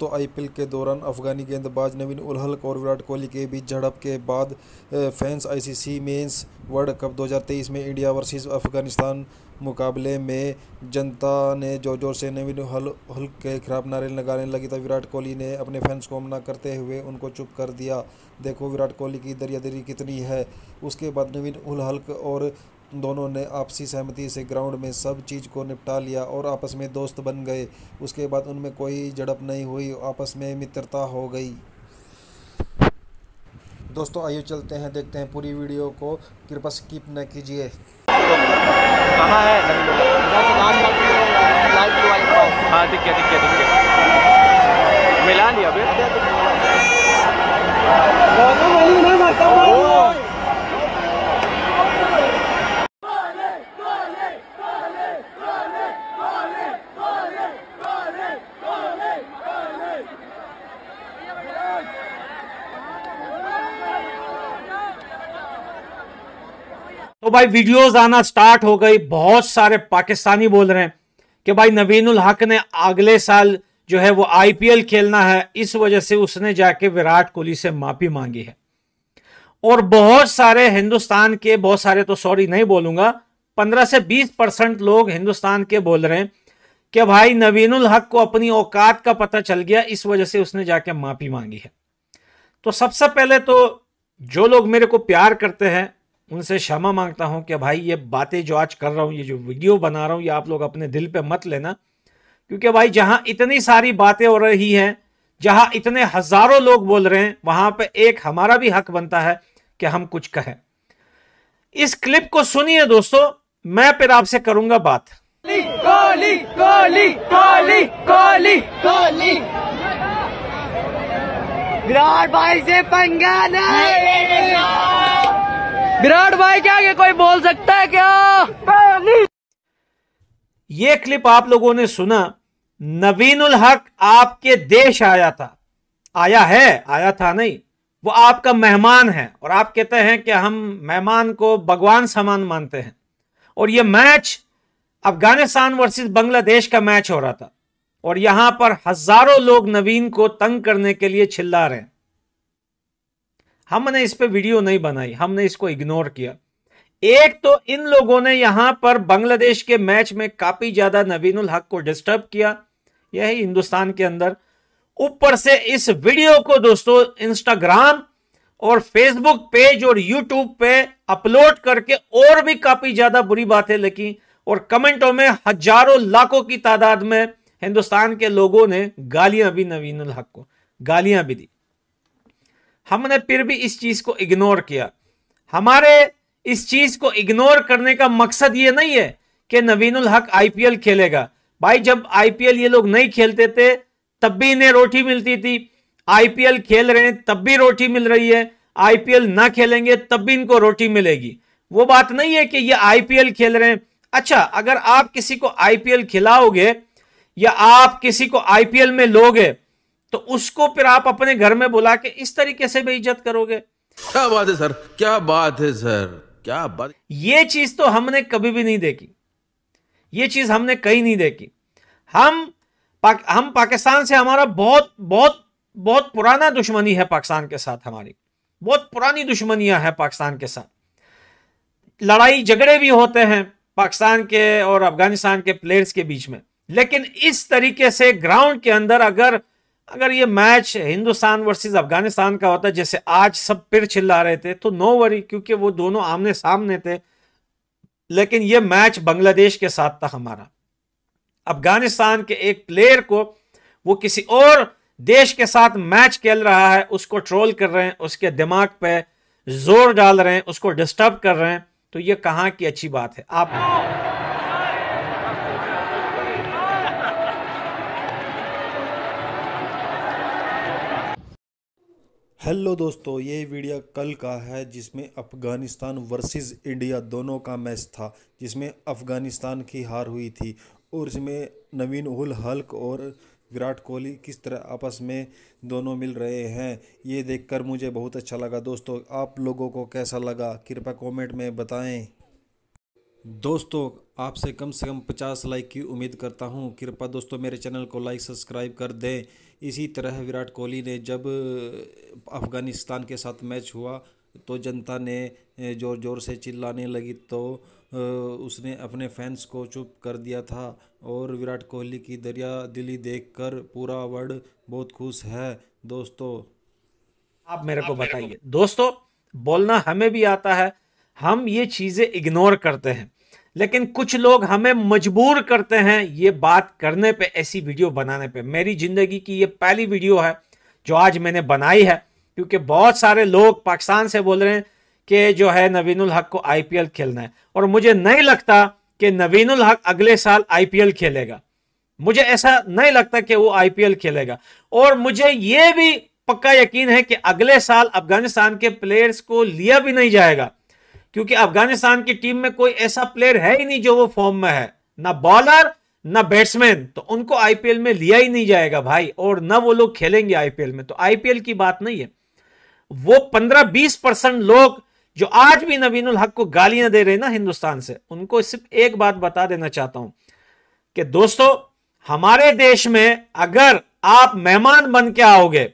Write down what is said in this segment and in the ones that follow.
दोस्तों आईपीएल के दौरान अफगानी गेंदबाज नवीन उलहलक और विराट कोहली के बीच झड़प के बाद fans ICC men's world cup 2023 में इंडिया वर्सेस अफगानिस्तान मुकाबले में जनता ने जोर जोर से नवीन हल हल्क के खिलाफ नारे लगाने लगी था विराट कोहली ने अपने फैंस को मना करते हुए उनको चुप कर दिया देखो विराट कोहली की दरियादरी कितनी है उसके बाद नवीन उलहल्क और दोनों ने आपसी सहमति से ग्राउंड में सब चीज़ को निपटा लिया और आपस में दोस्त बन गए उसके बाद उनमें कोई झड़प नहीं हुई आपस में मित्रता हो गई दोस्तों आइए चलते हैं देखते हैं पूरी वीडियो को कृपा स्किप न कीजिए हाँ, मिला लिया अभी तो भाई वीडियोस आना स्टार्ट हो गई बहुत सारे पाकिस्तानी बोल रहे हैं कि भाई नवीन उल हक ने अगले साल जो है वो आईपीएल खेलना है इस वजह से उसने जाके विराट कोहली से माफी मांगी है और बहुत सारे हिंदुस्तान के बहुत सारे तो सॉरी नहीं बोलूंगा पंद्रह से बीस परसेंट लोग हिंदुस्तान के बोल रहे हैं कि भाई नवीन उल हक को अपनी औकात का पता चल गया इस वजह से उसने जाके माफी मांगी है तो सबसे पहले तो जो लोग मेरे को प्यार करते हैं उनसे क्षमा मांगता हूँ कि भाई ये बातें जो आज कर रहा हूँ ये जो वीडियो बना रहा हूँ ये आप लोग अपने दिल पे मत लेना क्योंकि भाई जहाँ इतनी सारी बातें हो रही हैं जहाँ इतने हज़ारों लोग बोल रहे हैं वहां पे एक हमारा भी हक बनता है कि हम कुछ कहें इस क्लिप को सुनिए दोस्तों मैं फिर आपसे करूंगा बात विराट भाई से पंगा नहीं विराट भाई क्या आगे कोई बोल सकता है क्या ये क्लिप आप लोगों ने सुना नवीन उल हक आपके देश आया था आया है आया था नहीं वो आपका मेहमान है और आप कहते हैं कि हम मेहमान को भगवान समान मानते हैं और ये मैच अफगानिस्तान वर्सेस बांग्लादेश का मैच हो रहा था और यहां पर हजारों लोग नवीन को तंग करने के लिए चिल्ला रहे हैं हमने इस पर वीडियो नहीं बनाई हमने इसको इग्नोर किया एक तो इन लोगों ने यहां पर बांग्लादेश के मैच में काफी ज्यादा नवीनुल हक को डिस्टर्ब किया यह हिंदुस्तान के अंदर ऊपर से इस वीडियो को दोस्तों इंस्टाग्राम और फेसबुक पेज और यूट्यूब पे अपलोड करके और भी काफी ज्यादा बुरी बातें लिखी और कमेंटों में हजारों लाखों की तादाद में हिंदुस्तान के लोगों ने गालियां भी नवीनुल हक को गालियां भी दी हमने फिर भी इस चीज को इग्नोर किया हमारे इस चीज को इग्नोर करने का मकसद ये नहीं है कि नवीनुल हक आईपीएल खेलेगा भाई जब आईपीएल ये लोग नहीं खेलते थे तब भी इन्हें रोटी मिलती थी आईपीएल खेल रहे हैं तब भी रोटी मिल रही है आईपीएल ना खेलेंगे तब भी इनको रोटी मिलेगी वो बात नहीं है कि ये आईपीएल खेल रहे हैं अच्छा अगर आप किसी को आईपीएल खिलाओगे या आप किसी को आईपीएल में लोगे तो उसको फिर आप अपने घर में बुला के इस तरीके से भी इज्जत करोगे क्या बात है सर क्या बात है सर क्या बात ये चीज तो हमने कभी भी नहीं देखी ये चीज हमने कहीं नहीं देखी हम पाक, हम पाकिस्तान से हमारा बहुत बहुत बहुत पुराना दुश्मनी है पाकिस्तान के साथ हमारी बहुत पुरानी दुश्मनियां हैं पाकिस्तान के साथ लड़ाई झगड़े भी होते हैं पाकिस्तान के और अफगानिस्तान के प्लेयर्स के बीच में लेकिन इस तरीके से ग्राउंड के अंदर अगर अगर ये मैच हिंदुस्तान वर्सेस अफगानिस्तान का होता जैसे आज सब पिर चिल्ला रहे थे तो नो वरी क्योंकि वो दोनों आमने सामने थे लेकिन ये मैच बांग्लादेश के साथ था हमारा अफगानिस्तान के एक प्लेयर को वो किसी और देश के साथ मैच खेल रहा है उसको ट्रोल कर रहे हैं उसके दिमाग पे जोर डाल रहे हैं उसको डिस्टर्ब कर रहे हैं तो ये कहाँ की अच्छी बात है आप हेलो दोस्तों ये वीडियो कल का है जिसमें अफ़गानिस्तान वर्सेस इंडिया दोनों का मैच था जिसमें अफ़गानिस्तान की हार हुई थी और इसमें नवीन उल हल्क और विराट कोहली किस तरह आपस में दोनों मिल रहे हैं ये देखकर मुझे बहुत अच्छा लगा दोस्तों आप लोगों को कैसा लगा कृपया कमेंट में बताएं दोस्तों आपसे कम से कम पचास लाइक की उम्मीद करता हूं कृपा दोस्तों मेरे चैनल को लाइक सब्सक्राइब कर दें इसी तरह विराट कोहली ने जब अफ़गानिस्तान के साथ मैच हुआ तो जनता ने ज़ोर ज़ोर से चिल्लाने लगी तो उसने अपने फैंस को चुप कर दिया था और विराट कोहली की दरिया दिली देख पूरा वर्ल्ड बहुत खुश है दोस्तों आप मेरे को बताइए दोस्तों बोलना हमें भी आता है हम ये चीज़ें इग्नोर करते हैं लेकिन कुछ लोग हमें मजबूर करते हैं ये बात करने पे ऐसी वीडियो बनाने पे मेरी ज़िंदगी की ये पहली वीडियो है जो आज मैंने बनाई है क्योंकि बहुत सारे लोग पाकिस्तान से बोल रहे हैं कि जो है नवीनुल हक को आईपीएल खेलना है और मुझे नहीं लगता कि नवीनुल हक अगले साल आईपीएल खेलेगा मुझे ऐसा नहीं लगता कि वो आईपीएल खेलेगा और मुझे ये भी पक्का यकीन है कि अगले साल अफगानिस्तान के प्लेयर्स को लिया भी नहीं जाएगा क्योंकि अफगानिस्तान की टीम में कोई ऐसा प्लेयर है ही नहीं जो वो फॉर्म में है ना बॉलर ना बैट्समैन तो उनको आईपीएल में लिया ही नहीं जाएगा भाई और ना वो लोग खेलेंगे आईपीएल में तो आईपीएल की बात नहीं है वो पंद्रह बीस परसेंट लोग जो आज भी उल हक को गालियां दे रहे हैं ना हिंदुस्तान से उनको सिर्फ एक बात बता देना चाहता हूं कि दोस्तों हमारे देश में अगर आप मेहमान बन के आओगे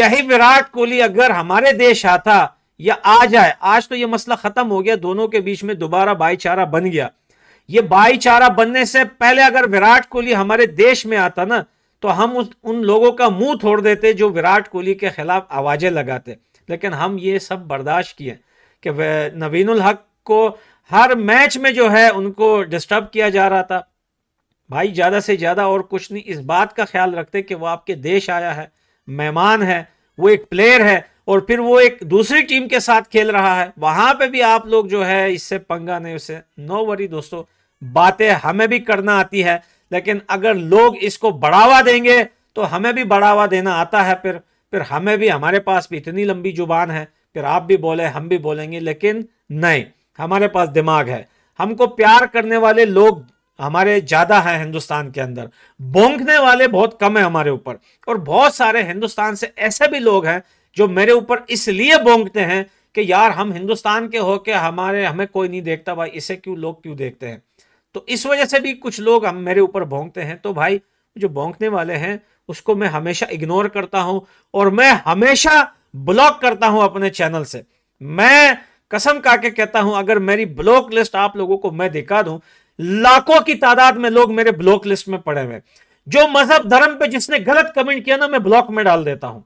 यही विराट कोहली अगर हमारे देश आता या आ जाए आज तो ये मसला खत्म हो गया दोनों के बीच में दोबारा भाईचारा बन गया ये भाईचारा बनने से पहले अगर विराट कोहली हमारे देश में आता ना तो हम उस उन लोगों का मुंह छोड़ देते जो विराट कोहली के खिलाफ आवाजें लगाते लेकिन हम ये सब बर्दाश्त किए कि नवीन हक को हर मैच में जो है उनको डिस्टर्ब किया जा रहा था भाई ज़्यादा से ज़्यादा और कुछ नहीं इस बात का ख्याल रखते कि वो आपके देश आया है मेहमान है वो एक प्लेयर है और फिर वो एक दूसरी टीम के साथ खेल रहा है वहां पे भी आप लोग जो है इससे पंगा नहीं उसे नो वरी दोस्तों बातें हमें भी करना आती है लेकिन अगर लोग इसको बढ़ावा देंगे तो हमें भी बढ़ावा देना आता है फिर फिर हमें भी हमारे पास भी इतनी लंबी जुबान है फिर आप भी बोले हम भी बोलेंगे लेकिन नहीं हमारे पास दिमाग है हमको प्यार करने वाले लोग हमारे ज्यादा है हिंदुस्तान के अंदर बोंकने वाले बहुत कम है हमारे ऊपर और बहुत सारे हिंदुस्तान से ऐसे भी लोग हैं जो मेरे ऊपर इसलिए बोंगते हैं कि यार हम हिंदुस्तान के हो के हमारे हमें कोई नहीं देखता भाई इसे क्यों लोग क्यों देखते हैं तो इस वजह से भी कुछ लोग हम मेरे ऊपर भोंगते हैं तो भाई जो भोंगने वाले हैं उसको मैं हमेशा इग्नोर करता हूं और मैं हमेशा ब्लॉक करता हूं अपने चैनल से मैं कसम का के कहता हूं अगर मेरी ब्लॉक लिस्ट आप लोगों को मैं दिखा दूं लाखों की तादाद में लोग मेरे ब्लॉक लिस्ट में पड़े हुए जो मजहब धर्म पे जिसने गलत कमेंट किया ना मैं ब्लॉक में डाल देता हूं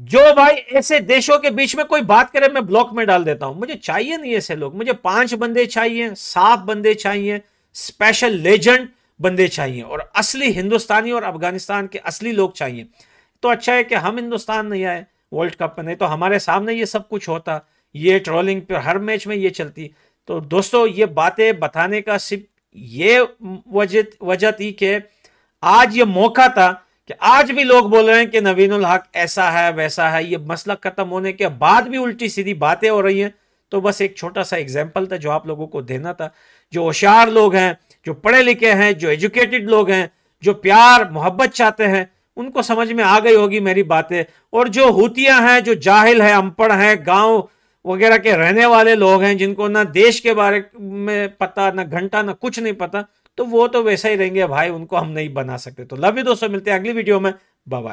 जो भाई ऐसे देशों के बीच में कोई बात करे मैं ब्लॉक में डाल देता हूं मुझे चाहिए नहीं ऐसे लोग मुझे पांच बंदे चाहिए सात बंदे चाहिए स्पेशल लेजेंड बंदे चाहिए और असली हिंदुस्तानी और अफगानिस्तान के असली लोग चाहिए तो अच्छा है कि हम हिंदुस्तान नहीं आए वर्ल्ड कप में नहीं तो हमारे सामने ये सब कुछ होता ये ट्रोलिंग पर हर मैच में ये चलती तो दोस्तों ये बातें बताने का सिर्फ ये वजह वजह थी कि आज ये मौका था कि आज भी लोग बोल रहे हैं कि उल हक ऐसा है वैसा है ये मसला खत्म होने के बाद भी उल्टी सीधी बातें हो रही हैं तो बस एक छोटा सा एग्जाम्पल था जो आप लोगों को देना था जो होशियार लोग हैं जो पढ़े लिखे हैं जो एजुकेटेड लोग हैं जो प्यार मोहब्बत चाहते हैं उनको समझ में आ गई होगी मेरी बातें और जो हूतियाँ हैं जो जाहिल हैं अनपढ़ हैं गाँव वगैरह के रहने वाले लोग हैं जिनको ना देश के बारे में पता ना घंटा ना कुछ नहीं पता तो वो तो वैसा ही रहेंगे भाई उनको हम नहीं बना सकते तो लव यू दोस्तों मिलते हैं अगली वीडियो में बाय